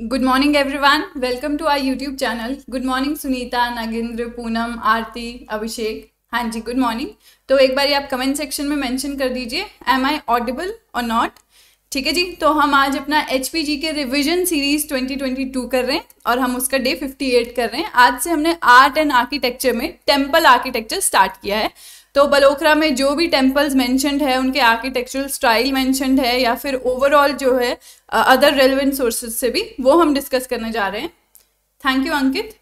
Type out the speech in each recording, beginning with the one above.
Good morning one welcome to our YouTube channel good morning Sunita Nagendra Poonam Aarti Abhishek हाँ जी good morning तो एक बार आप कमेंट सेक्शन में मैंशन कर दीजिए एम आई ऑडिबल और नॉट ठीक है जी तो हम आज अपना H P G K revision series twenty twenty two कर रहे हैं और हम उसका डे फिफ्टी एट कर रहे हैं आज से हमने आर्ट एंड आर्किटेक्चर में टेम्पल आर्किटेक्चर स्टार्ट किया है तो बलोखरा में जो भी टेम्पल्स मैंशनड है उनके आर्किटेक्चरल स्टाइल मैंशनड है या फिर ओवरऑल जो है अदर रेलिवेंट सोर्सेज से भी वो हम डिस्कस करने जा रहे हैं थैंक यू अंकित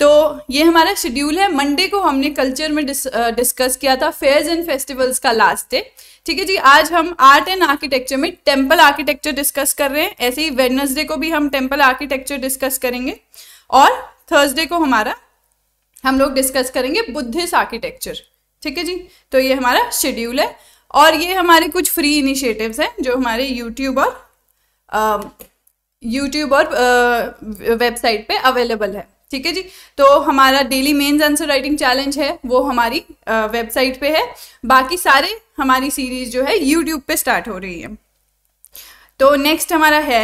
तो ये हमारा शेड्यूल है मंडे को हमने कल्चर में डिस, डिस्कस किया था फेयर्स एंड फेस्टिवल्स का लास्ट डे ठीक है जी आज हम आर्ट एंड आर्किटेक्चर में टेम्पल आर्किटेक्चर डिस्कस कर रहे हैं ऐसे ही वेडनेसडे को भी हम टेम्पल आर्किटेक्चर डिस्कस करेंगे और थर्सडे को हमारा हम लोग डिस्कस करेंगे बुद्धिस्ट आर्किटेक्चर ठीक है जी तो ये हमारा शेड्यूल है और ये हमारे कुछ फ्री इनिशिएटिव्स हैं जो हमारे यूट्यूब और यूट्यूब और वेबसाइट पे अवेलेबल है ठीक है जी तो हमारा daily mains answer writing challenge है वो हमारी वेबसाइट पे है बाकी सारे हमारी सीरीज जो है यूट्यूब पे स्टार्ट हो रही है तो नेक्स्ट हमारा है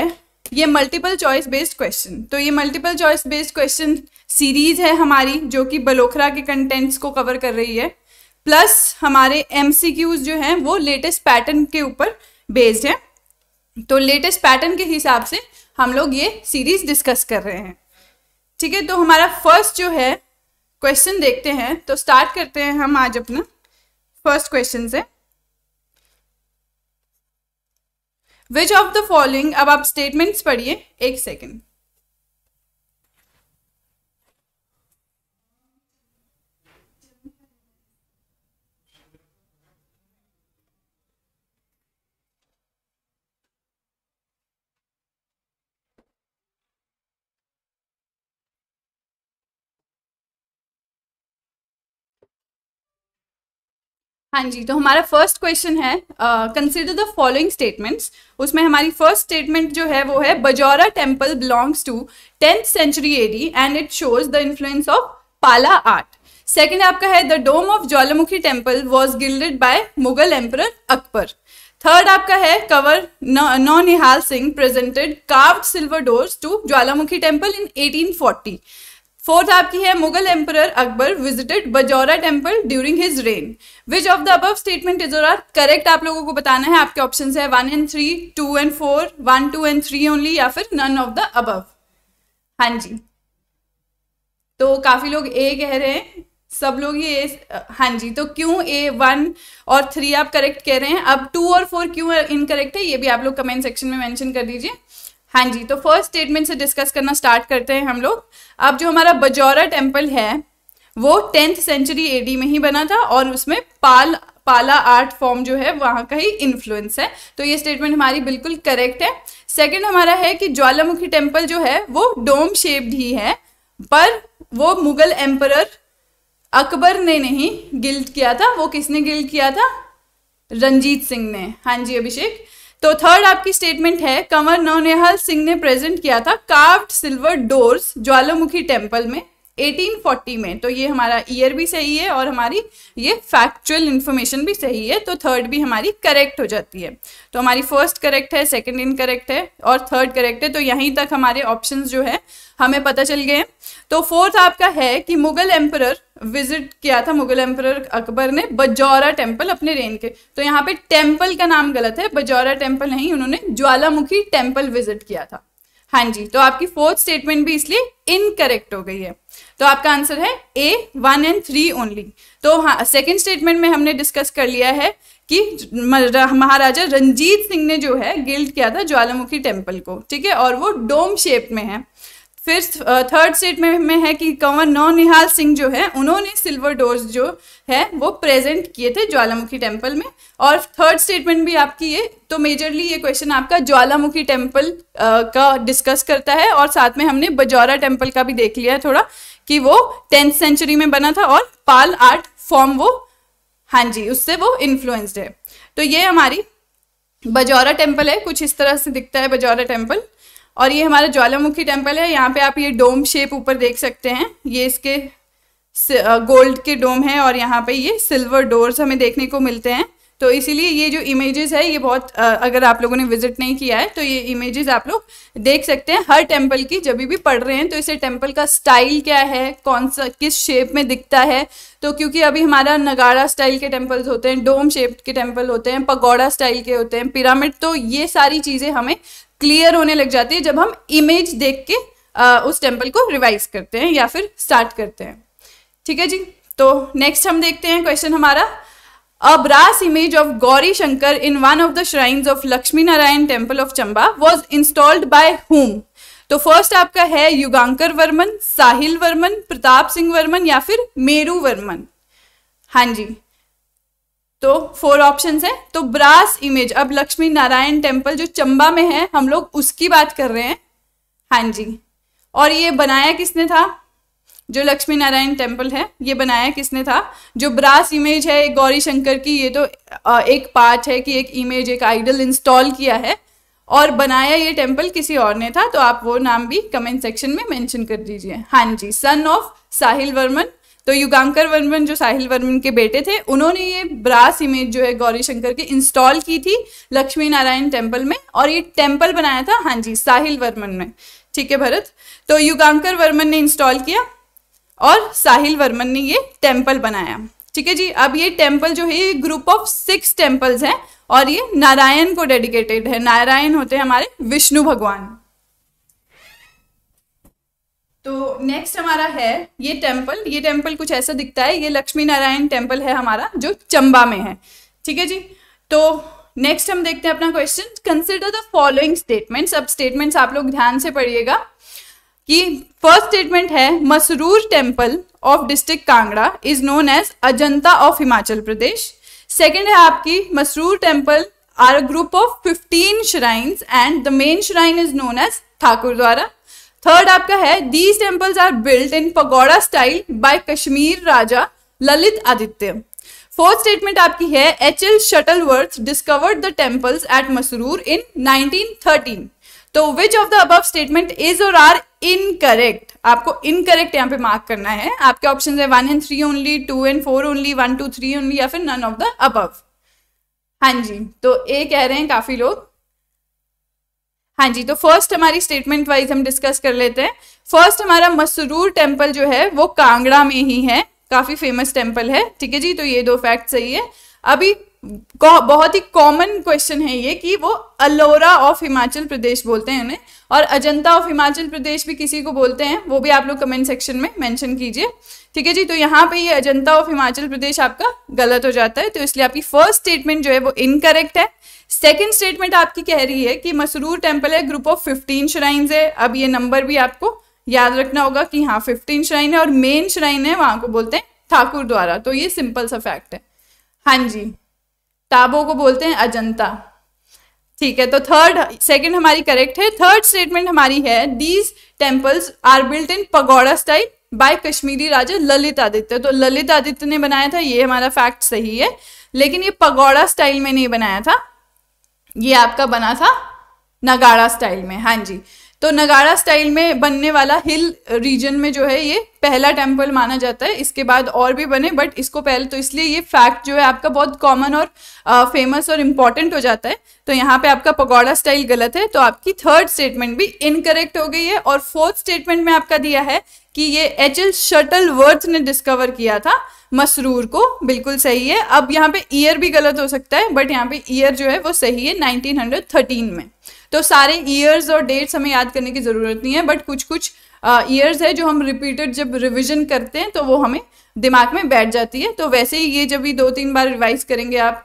ये मल्टीपल चॉइस बेस्ड क्वेश्चन तो ये multiple choice based question series है हमारी जो कि बलोखरा के कंटेंट्स को कवर कर रही है प्लस हमारे एम जो हैं वो लेटेस्ट पैटर्न के ऊपर बेस्ड हैं तो लेटेस्ट पैटर्न के हिसाब से हम लोग ये सीरीज डिस्कस कर रहे हैं ठीक है तो हमारा फर्स्ट जो है क्वेश्चन देखते हैं तो स्टार्ट करते हैं हम आज अपना फर्स्ट क्वेश्चन से विच ऑफ द फॉलोइंग अब आप स्टेटमेंट्स पढ़िए एक सेकेंड हाँ जी तो हमारा फर्स्ट क्वेश्चन है कंसिडर द फॉलोइंग स्टेटमेंट्स उसमें हमारी फर्स्ट स्टेटमेंट जो है वो है Bajaura temple belongs to tenth century AD and it shows the influence of Pala art second आपका है the dome of Jwalamukhi temple was gilded by Mughal emperor Akbar third आपका है Kanwar Naunihal Singh presented carved silver doors to Jwalamukhi temple in eighteen fourth आपकी है Mughal emperor Akbar visited Bajaura temple during his reign which of the above statement is और correct आप लोगों को बताना है आपके ऑप्शन है one and three two and four one two and three only या फिर नन ऑफ द अबव हाँ जी तो काफी लोग ए कह रहे हैं सब लोग ये हाँ जी तो क्यों ए वन और थ्री आप करेक्ट कह रहे हैं अब टू और फोर क्यों इनकरेक्ट है ये भी आप लोग कमेंट सेक्शन में मेंशन कर दीजिए हाँ जी तो फर्स्ट स्टेटमेंट से डिस्कस करना स्टार्ट करते हैं हम लोग अब जो हमारा बजौरा टेम्पल है वो टेंथ सेंचुरी एडी में ही बना था और उसमें पाल पाला आर्ट फॉर्म जो है वहाँ का ही इन्फ्लुएंस है तो ये स्टेटमेंट हमारी बिल्कुल करेक्ट है सेकंड हमारा है कि ज्वालामुखी टेम्पल जो है वो डोम शेप्ड ही है पर वो मुगल एम्पर अकबर ने नहीं गिल्ड किया था वो किसने गिल्ड किया था रंजीत सिंह ने हाँ जी अभिषेक तो थर्ड आपकी स्टेटमेंट है कंवर नौनिहाल सिंह ने प्रेजेंट किया था carved silver doors Jwalamukhi temple में 1840 में तो ये हमारा ईयर भी सही है और हमारी ये फैक्चुअल इन्फॉर्मेशन भी सही है तो थर्ड भी हमारी करेक्ट हो जाती है तो हमारी फर्स्ट करेक्ट है सेकंड इनकरेक्ट है और थर्ड करेक्ट है तो यहीं तक हमारे ऑप्शंस जो है हमें पता चल गए हैं तो फोर्थ आपका है कि मुगल एम्पर विजिट किया था मुगल एम्पर अकबर ने बजौरा टेम्पल अपने रेन के तो यहाँ पे टेम्पल का नाम गलत है बजौरा टेम्पल नहीं उन्होंने ज्वालामुखी टेम्पल विजिट किया था हाँ जी तो आपकी फोर्थ स्टेटमेंट भी इसलिए इनकरेक्ट हो गई है तो आपका आंसर है A one and three only तो हाँ सेकेंड स्टेटमेंट में हमने डिस्कस कर लिया है कि महाराजा रंजीत सिंह ने जो है गिल्ड किया था ज्वालामुखी टेम्पल को ठीक है और वो डोम शेप में है फिर थर्ड स्टेट में, में है कि कंवर निहाल सिंह जो है उन्होंने सिल्वर डोर्स जो है वो प्रेजेंट किए थे ज्वालामुखी टेम्पल में और थर्ड स्टेटमेंट भी आपकी ये तो मेजरली ये क्वेश्चन आपका ज्वालामुखी टेम्पल का डिस्कस करता है और साथ में हमने बजौरा टेम्पल का भी देख लिया है थोड़ा कि वो टेंथ सेंचुरी में बना था और पाल आर्ट फॉर्म वो हाँ जी उससे वो इन्फ्लुएंस्ड है तो ये हमारी बजौरा टेम्पल है कुछ इस तरह से दिखता है बजौरा टेम्पल और ये हमारा ज्वालामुखी टेम्पल है यहाँ पे आप ये डोम शेप ऊपर देख सकते हैं ये इसके गोल्ड के डोम है और यहाँ पे ये सिल्वर डोर्स हमें देखने को मिलते हैं तो इसीलिए ये जो इमेजेस है ये बहुत अगर आप लोगों ने विजिट नहीं किया है तो ये इमेजेस आप लोग देख सकते हैं हर टेम्पल की जब भी पढ़ रहे हैं तो इसे टेम्पल का स्टाइल क्या है कौन सा किस शेप में दिखता है तो क्योंकि अभी हमारा नगाड़ा स्टाइल के टेम्पल्स होते हैं डोम शेप के टेम्पल होते हैं पगौड़ा स्टाइल के होते हैं पिरामिड तो ये सारी चीज़ें हमें क्लियर होने लग जाती है जब हम इमेज देख के आ, उस टेम्पल को रिवाइज करते हैं या फिर स्टार्ट करते हैं ठीक है जी तो नेक्स्ट हम देखते हैं क्वेश्चन हमारा a brass image of Gauri Shankar in one of the shrines of Lakshmi Narayan temple of Chamba was installed by whom तो फर्स्ट आपका है युगांकर वर्मन साहिल वर्मन प्रताप सिंह वर्मन या फिर मेरू वर्मन हाँ जी तो फोर ऑप्शंस है तो ब्रास इमेज अब लक्ष्मी नारायण टेम्पल जो चंबा में है हम लोग उसकी बात कर रहे हैं हाँ जी और ये बनाया किसने था जो लक्ष्मी नारायण टेम्पल है ये बनाया किसने था जो ब्रास इमेज है गौरी शंकर की ये तो एक पार्ट है कि एक इमेज एक आइडल इंस्टॉल किया है और बनाया ये टेम्पल किसी और ने था तो आप वो नाम भी कमेंट सेक्शन में मेंशन कर दीजिए हाँ जी सन ऑफ साहिल वर्मन तो युगांकर वर्मन जो साहिल वर्मन के बेटे थे उन्होंने ये ब्रास इमेज जो है गौरी शंकर की इंस्टॉल की थी लक्ष्मी नारायण टेम्पल में और ये टेम्पल बनाया था हाँ जी साहिल वर्मन ने ठीक है भरत तो युगांकर वर्मन ने इंस्टॉल किया और साहिल वर्मन ने ये टेम्पल बनाया ठीक है जी अब ये टेम्पल जो है ये ग्रुप ऑफ सिक्स टेम्पल्स हैं और ये नारायण को डेडिकेटेड है नारायण होते हैं हमारे विष्णु भगवान तो नेक्स्ट हमारा है ये टेम्पल ये टेम्पल कुछ ऐसा दिखता है ये लक्ष्मी नारायण टेम्पल है हमारा जो चंबा में है ठीक है जी तो नेक्स्ट हम देखते हैं अपना question consider the following statements अब स्टेटमेंट्स आप लोग ध्यान से पढ़िएगा कि फर्स्ट स्टेटमेंट है Masroor temple of district Kangra is known as Ajanta of Himachal Pradesh second है आपकी Masroor temple are group of fifteen shrines and the main shrine is known as Thakurdwara third आपका है these temples are built in pagoda style by Kashmir Raja Lalitaditya fourth statement आपकी है H L Shuttleworth discovered the temples at Masroor in 1913 तो which of the above statement is और are incorrect आपको incorrect यहाँ पे mark करना है आपके ऑप्शन है one and three only two and four only one two three only या फिर नन ऑफ द अबव हाँ जी तो ए कह रहे हैं काफी लोग हाँ जी तो फर्स्ट हमारी स्टेटमेंट वाइज हम डिस्कस कर लेते हैं फर्स्ट हमारा मसरूर टेम्पल जो है वो कांगड़ा में ही है काफी फेमस टेम्पल है ठीक है जी तो ये दो फैक्ट सही है अभी बहुत ही कॉमन क्वेश्चन है ये कि वो अलोरा ऑफ हिमाचल प्रदेश बोलते हैं उन्हें और अजंता ऑफ हिमाचल प्रदेश भी किसी को बोलते हैं वो भी आप लोग कमेंट सेक्शन में मेंशन कीजिए ठीक है जी तो यहाँ पे ये अजंता ऑफ हिमाचल प्रदेश आपका गलत हो जाता है तो इसलिए आपकी फर्स्ट स्टेटमेंट जो है वो इनकरेक्ट है सेकेंड स्टेटमेंट आपकी कह रही है कि मसरूर टेम्पल है ग्रुप ऑफ फिफ्टीन श्राइन्स है अब ये नंबर भी आपको याद रखना होगा कि हाँ फिफ्टीन श्राइन है और मेन श्राइन है वहां को बोलते हैं ठाकुर द्वारा तो ये सिंपल सा फैक्ट है हाँ जी ताबो को बोलते हैं अजंता ठीक है तो थर्ड सेकंड हमारी करेक्ट है थर्ड स्टेटमेंट हमारी है these temples are built in pagoda style by Kashmiri Raja Lalitaditya तो ललित आदित्य ने बनाया था ये हमारा फैक्ट सही है लेकिन ये पगोड़ा स्टाइल में नहीं बनाया था ये आपका बना था नगाड़ा स्टाइल में हाँ जी तो नगाड़ा स्टाइल में बनने वाला हिल रीजन में जो है ये पहला टेम्पल माना जाता है इसके बाद और भी बने बट इसको पहले तो इसलिए ये फैक्ट जो है आपका बहुत कॉमन और फेमस और इम्पॉर्टेंट हो जाता है तो यहाँ पे आपका पगौड़ा स्टाइल गलत है तो आपकी थर्ड स्टेटमेंट भी इनकरेक्ट हो गई है और फोर्थ स्टेटमेंट में आपका दिया है कि ये एच एल शटल वर्थ ने डिस्कवर किया था मसरूर को बिल्कुल सही है अब यहाँ पे ईयर भी गलत हो सकता है बट यहाँ पे ईयर जो है वो सही है 1913 में तो सारे ईयर्स और डेट्स हमें याद करने की ज़रूरत नहीं है बट कुछ कुछ ईयर्स है जो हम रिपीटेड जब रिविजन करते हैं तो वो हमें दिमाग में बैठ जाती है तो वैसे ही ये जब भी दो तीन बार रिवाइज करेंगे आप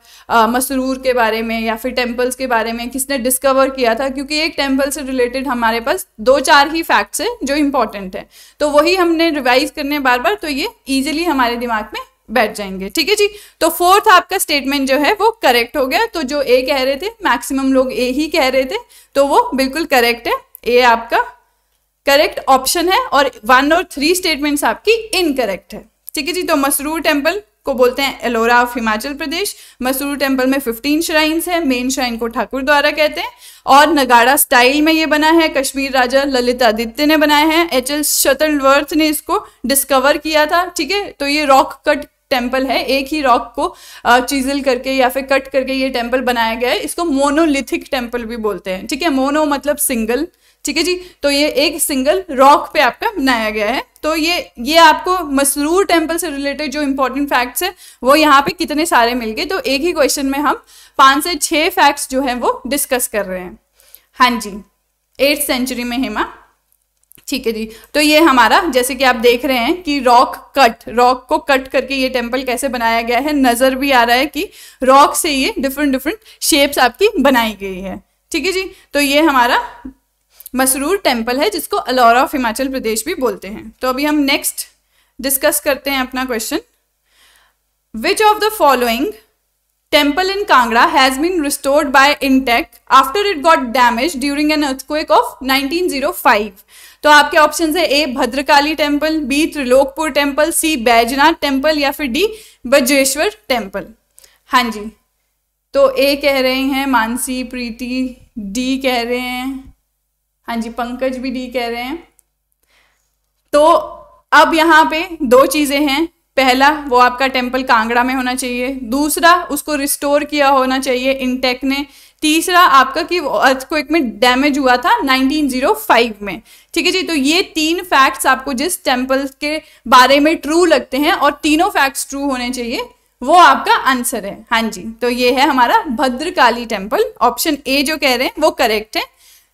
मसरूर के बारे में या फिर टेम्पल्स के बारे में किसने डिस्कवर किया था क्योंकि एक टेम्पल से रिलेटेड हमारे पास दो चार ही फैक्ट्स हैं जो इम्पॉर्टेंट हैं तो वही हमने रिवाइज करने बार बार तो ये ईजिली हमारे दिमाग में बैठ जाएंगे ठीक है जी तो फोर्थ आपका स्टेटमेंट जो है वो करेक्ट हो गया तो जो ए कह रहे थे मैक्सिमम लोग ए ही कह रहे थे तो वो बिल्कुल करेक्ट है ए आपका करेक्ट ऑप्शन है और वन और थ्री स्टेटमेंट्स आपकी इनकरेक्ट है ठीक है जी तो मसरूर टेम्पल को बोलते हैं एलोरा ऑफ हिमाचल प्रदेश मसरूर टेम्पल में फिफ्टीन श्राइन्स हैं मेन श्राइन को ठाकुर द्वारा कहते हैं और नगाड़ा स्टाइल में ये बना है कश्मीर राजा ललित आदित्य ने बनाया है एच एल शतलवर्थ ने इसको डिस्कवर किया था ठीक है तो ये रॉक कट टेम्पल है एक ही रॉक को चीजल करके या फिर कट करके ये टेम्पल बनाया गया है इसको मोनोलिथिक टेम्पल भी बोलते हैं ठीक है मोनो मतलब सिंगल ठीक है जी तो ये एक सिंगल रॉक पे आपका बनाया गया है तो ये ये आपको मसरूर टेम्पल से रिलेटेड जो इंपॉर्टेंट फैक्ट्स है वो यहाँ पे कितने सारे मिल गए तो एक ही क्वेश्चन में हम पांच से छह फैक्ट्स जो है वो डिस्कस कर रहे हैं हाँ जी एट्थ सेंचुरी में हेमा ठीक है जी तो ये हमारा जैसे कि आप देख रहे हैं कि रॉक कट रॉक को कट करके ये टेम्पल कैसे बनाया गया है नजर भी आ रहा है कि रॉक से ये डिफरेंट डिफरेंट शेप्स आपकी बनाई गई है ठीक है जी तो ये हमारा मसरूर टेम्पल है जिसको अलोरा ऑफ हिमाचल प्रदेश भी बोलते हैं तो अभी हम नेक्स्ट डिस्कस करते हैं अपना question which of the following temple in Kangra has been restored by Intech after it got damage during an earthquake of 1905. तो आपके ऑप्शन है A Bhadrakali temple B Trilokpur temple C Baijnath temple या फिर डी बजेश्वर टेम्पल हाँ जी तो ए कह रहे हैं मानसी प्रीति डी कह रहे हैं हाँ जी पंकज भी डी कह रहे हैं तो अब यहाँ पे दो चीज़ें हैं पहला वो आपका टेम्पल कांगड़ा में होना चाहिए दूसरा उसको रिस्टोर किया होना चाहिए इनटेक ने तीसरा आपका कि अर्थक्वेक में डैमेज हुआ था 1905 में ठीक है जी तो ये तीन फैक्ट्स आपको जिस टेम्पल के बारे में ट्रू लगते हैं और तीनों फैक्ट्स ट्रू होने चाहिए वो आपका आंसर है हाँ जी तो ये है हमारा भद्रकाली टेम्पल ऑप्शन ए जो कह रहे हैं वो करेक्ट है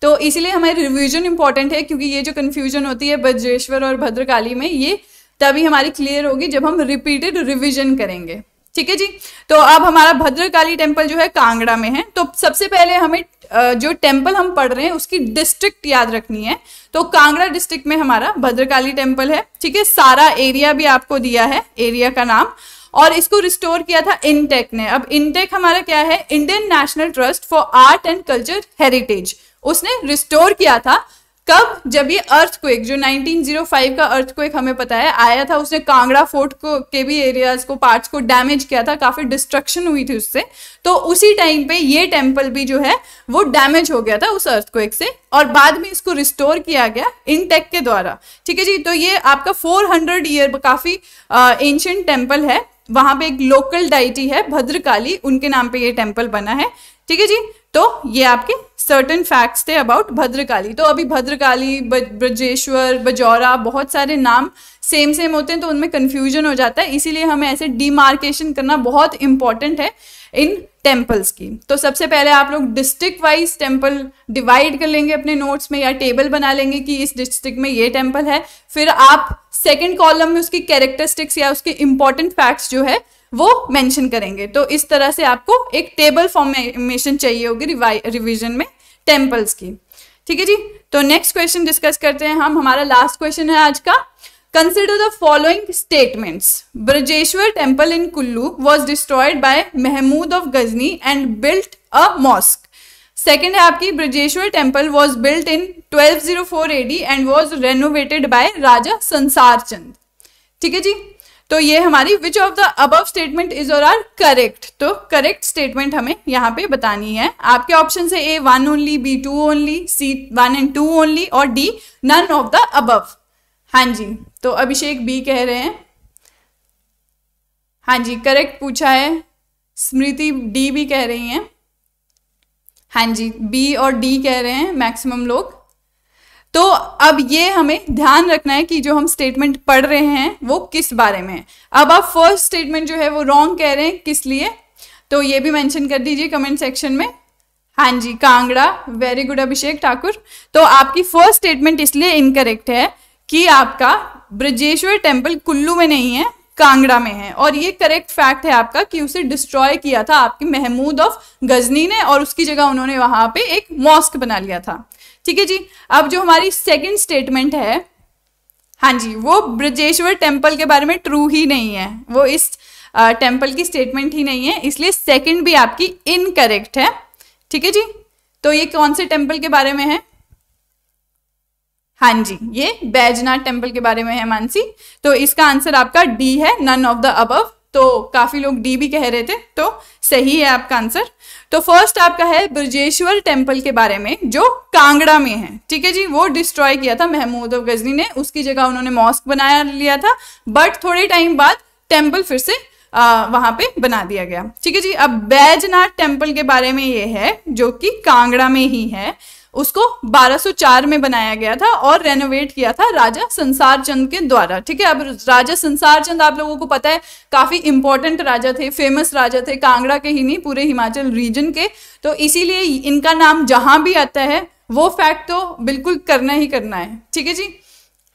तो इसीलिए हमारे रिविजन इंपॉर्टेंट है क्योंकि ये जो कन्फ्यूजन होती है बज्रेश्वर और भद्रकाली में ये तभी हमारी क्लियर होगी जब हम रिपीटेड रिविजन करेंगे ठीक है जी तो अब हमारा भद्रकाली टेम्पल जो है कांगड़ा में है तो सबसे पहले हमें जो टेम्पल हम पढ़ रहे हैं उसकी डिस्ट्रिक्ट याद रखनी है तो कांगड़ा डिस्ट्रिक्ट में हमारा भद्रकाली टेम्पल है ठीक है सारा एरिया भी आपको दिया है एरिया का नाम और इसको रिस्टोर किया था इनटेक ने अब इनटेक हमारा क्या है Indian National Trust for Art and Culture Heritage उसने रिस्टोर किया था कब जब ये अर्थक्वेक जो 1905 का अर्थक्वेक हमें पता है आया था उसने कांगड़ा फोर्ट को के भी एरियाज को पार्ट्स को डैमेज किया था काफी डिस्ट्रक्शन हुई थी उससे तो उसी टाइम पे ये टेम्पल भी जो है वो डैमेज हो गया था उस अर्थक्वेक से और बाद में इसको रिस्टोर किया गया इनटेक के द्वारा ठीक है जी तो ये आपका फोर ईयर काफी एंशियंट टेम्पल है वहां पे एक लोकल डाइटी है भद्रकाली उनके नाम पे ये टेम्पल बना है ठीक है जी तो ये आपके सर्टन फैक्ट्स थे अबाउट भद्रकाली तो अभी भद्रकाली ब्रजेश्वर बजौरा बहुत सारे नाम सेम सेम होते हैं तो उनमें कन्फ्यूजन हो जाता है इसीलिए हमें ऐसे डिमार्केशन करना बहुत इंपॉर्टेंट है इन टेम्पल्स की तो सबसे पहले आप लोग डिस्ट्रिक्ट वाइज टेम्पल डिवाइड कर लेंगे अपने नोट्स में या टेबल बना लेंगे कि इस डिस्ट्रिक्ट में ये टेम्पल है फिर आप सेकेंड कॉलम में उसकी कैरेक्टरिस्टिक्स या उसके इंपॉर्टेंट फैक्ट्स जो है वो मेंशन करेंगे तो इस तरह से आपको एक टेबल फॉर्मेशन चाहिए होगी रिवीजन में टेम्पल्स की ठीक है जी तो नेक्स्ट क्वेश्चन डिस्कस करते हैं हम हमारा लास्ट क्वेश्चन है आज का consider the following statements Brajeshwar temple in Kullu was destroyed by Mahmud of Ghazni and built a mosque second है आपकी Brajeshwar temple was built in 1204 AD and was renovated by Raja Sansar Chand ठीक है जी तो ये हमारी which of the above statement is और आर करेक्ट तो करेक्ट स्टेटमेंट हमें यहाँ पे बतानी है आपके ऑप्शन है A one only B to only C one and two only और D none of the above हाँ जी तो अभिषेक बी कह रहे हैं हाँ जी करेक्ट पूछा है स्मृति डी भी कह रही हैं हाँ जी बी और डी कह रहे हैं मैक्सिमम लोग तो अब ये हमें ध्यान रखना है कि जो हम स्टेटमेंट पढ़ रहे हैं वो किस बारे में है अब आप फर्स्ट स्टेटमेंट जो है वो रॉन्ग कह रहे हैं किस लिए तो ये भी मेंशन कर दीजिए कमेंट सेक्शन में हाँ जी कांगड़ा वेरी गुड अभिषेक ठाकुर तो आपकी फर्स्ट स्टेटमेंट इसलिए इनकरेक्ट है कि आपका ब्रजेश्वर टेम्पल कुल्लू में नहीं है कांगड़ा में है और ये करेक्ट फैक्ट है आपका कि उसे डिस्ट्रॉय किया था आपके महमूद ऑफ गजनी ने और उसकी जगह उन्होंने वहां पे एक मॉस्क बना लिया था ठीक है जी अब जो हमारी सेकेंड स्टेटमेंट है हाँ जी वो ब्रजेश्वर टेम्पल के बारे में ट्रू ही नहीं है वो इस टेम्पल की स्टेटमेंट ही नहीं है इसलिए सेकंड भी आपकी इनकरेक्ट है ठीक है जी तो ये कौन से टेम्पल के बारे में है हाँ जी ये बैजनाथ टेम्पल के बारे में है मानसी तो इसका आंसर आपका डी है नन ऑफ द अबव तो काफ़ी लोग डी भी कह रहे थे तो सही है आपका आंसर तो फर्स्ट आपका है ब्रजेश्वर टेम्पल के बारे में जो कांगड़ा में है ठीक है जी वो डिस्ट्रॉय किया था महमूद गजनी ने उसकी जगह उन्होंने मॉस्क बनाया लिया था बट थोड़े टाइम बाद टेम्पल फिर से आ, वहां पे बना दिया गया ठीक है जी अब बैजनाथ टेम्पल के बारे में ये है जो कि कांगड़ा में ही है उसको 1204 में बनाया गया था और रेनोवेट किया था राजा संसार चंद के द्वारा ठीक है अब राजा संसार चंद आप लोगों को पता है काफी इंपॉर्टेंट राजा थे फेमस राजा थे कांगड़ा के ही नहीं पूरे हिमाचल रीजन के तो इसीलिए इनका नाम जहां भी आता है वो फैक्ट तो बिल्कुल करना ही करना है ठीक है जी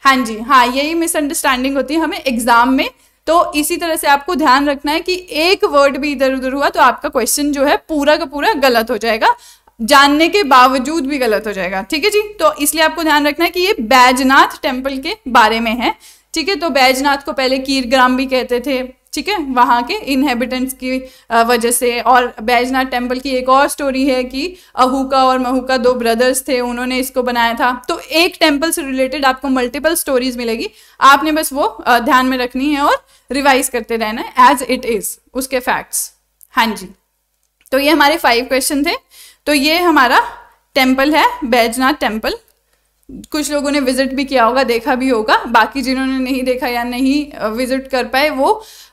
हाँ जी हाँ यही मिसअंडरस्टैंडिंग होती है हमें एग्जाम में तो इसी तरह से आपको ध्यान रखना है कि एक वर्ड भी इधर उधर हुआ तो आपका क्वेश्चन जो है पूरा का पूरा गलत हो जाएगा जानने के बावजूद भी गलत हो जाएगा ठीक है जी तो इसलिए आपको ध्यान रखना है कि ये बैजनाथ टेम्पल के बारे में है ठीक है तो बैजनाथ को पहले कीरग्राम भी कहते थे ठीक है वहाँ के इनहेबिटेंट्स की वजह से और बैजनाथ टेम्पल की एक और स्टोरी है कि अहूका और महूका दो ब्रदर्स थे उन्होंने इसको बनाया था तो एक टेम्पल से रिलेटेड आपको मल्टीपल स्टोरीज मिलेगी आपने बस वो ध्यान में रखनी है और रिवाइज करते रहना है एज इट इज़ उसके फैक्ट्स हाँ जी तो ये हमारे फाइव क्वेश्चन थे तो ये हमारा टेम्पल है बैजनाथ टेम्पल कुछ लोगों ने विजिट भी किया होगा देखा भी होगा बाकी जिन्होंने नहीं देखा या नहीं विजिट कर पाए वो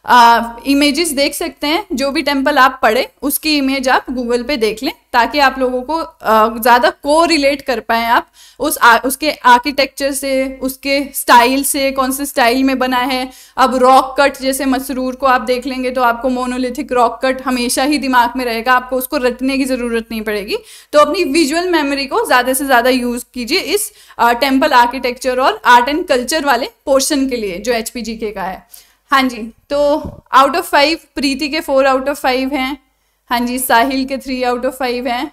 इमेजेस देख सकते हैं जो भी टेम्पल आप पढ़े उसकी इमेज आप गूगल पे देख लें ताकि आप लोगों को ज़्यादा को रिलेट कर पाए आप उस आ, उसके आर्किटेक्चर से उसके स्टाइल से कौन से स्टाइल में बना है अब रॉक कट जैसे मसरूर को आप देख लेंगे तो आपको मोनोलिथिक रॉक कट हमेशा ही दिमाग में रहेगा आपको उसको रटने की ज़रूरत नहीं पड़ेगी तो अपनी विजुअल मेमोरी को ज़्यादा से ज़्यादा यूज़ कीजिए इस टेम्पल आर्किटेक्चर और आर्ट एंड कल्चर वाले पोर्शन के लिए जो एच का है हाँ जी तो आउट ऑफ फाइव प्रीति के फोर आउट ऑफ फाइव हैं हाँ जी साहिल के थ्री आउट ऑफ फाइव हैं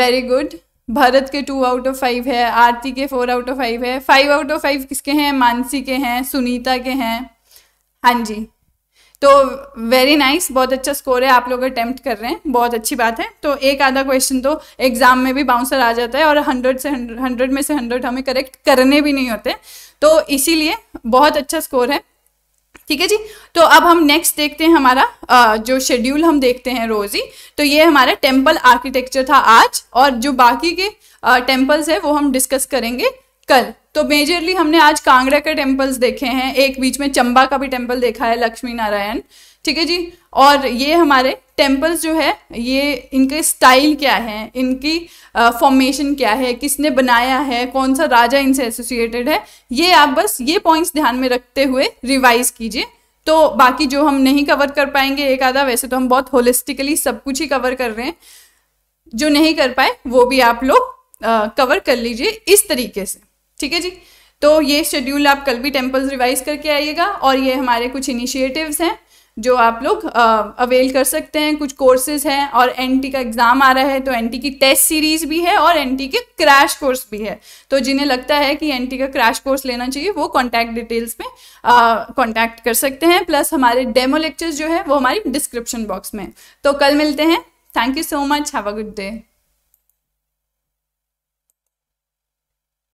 वेरी गुड भरत के टू आउट ऑफ फाइव है आरती के फोर आउट ऑफ फाइव है फाइव आउट ऑफ फाइव किसके हैं मानसी के हैं सुनीता के हैं हाँ जी तो वेरी नाइस nice, बहुत अच्छा स्कोर है आप लोग अटैम्प्ट कर रहे हैं बहुत अच्छी बात है तो एक आधा क्वेश्चन तो एग्जाम में भी बाउंसर आ जाता है और हंड्रेड से हंड्रेड में से हंड्रेड हमें करेक्ट करने भी नहीं होते तो इसीलिए बहुत अच्छा स्कोर है ठीक है जी तो अब हम नेक्स्ट देखते हैं हमारा आ, जो शेड्यूल हम देखते हैं रोजी तो ये हमारा टेम्पल आर्किटेक्चर था आज और जो बाकी के टेम्पल्स है वो हम डिस्कस करेंगे कल तो मेजरली हमने आज कांगड़ा के टेम्पल्स देखे हैं एक बीच में चंबा का भी टेम्पल देखा है लक्ष्मी नारायण ठीक है जी और ये हमारे टेम्पल्स जो है ये इनके स्टाइल क्या है इनकी फॉर्मेशन क्या है किसने बनाया है कौन सा राजा इनसे एसोसिएटेड है ये आप बस ये पॉइंट्स ध्यान में रखते हुए रिवाइज कीजिए तो बाकी जो हम नहीं कवर कर पाएंगे एक आधा वैसे तो हम बहुत होलिस्टिकली सब कुछ ही कवर कर रहे हैं जो नहीं कर पाए वो भी आप लोग कवर कर लीजिए इस तरीके से ठीक है जी तो ये शेड्यूल आप कल भी टेम्पल्स रिवाइज करके आइएगा और ये हमारे कुछ इनिशिएटिव्स हैं जो आप लोग अवेल कर सकते हैं कुछ कोर्सेज हैं और एनटी का एग्ज़ाम आ रहा है तो एनटी की टेस्ट सीरीज़ भी है और एनटी के क्रैश कोर्स भी है तो जिन्हें लगता है कि एनटी का क्रैश कोर्स लेना चाहिए वो कॉन्टैक्ट डिटेल्स में कॉन्टैक्ट कर सकते हैं प्लस हमारे डेमो लेक्चर्स जो है वो हमारी डिस्क्रिप्शन बॉक्स में तो कल मिलते हैं thank you so much have a good day